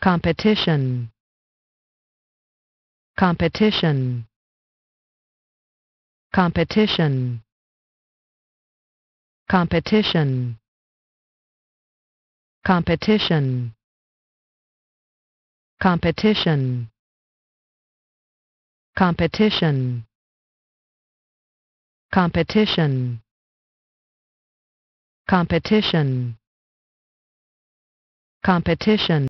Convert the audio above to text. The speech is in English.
competition competition competition competition competition competition competition competition competition competition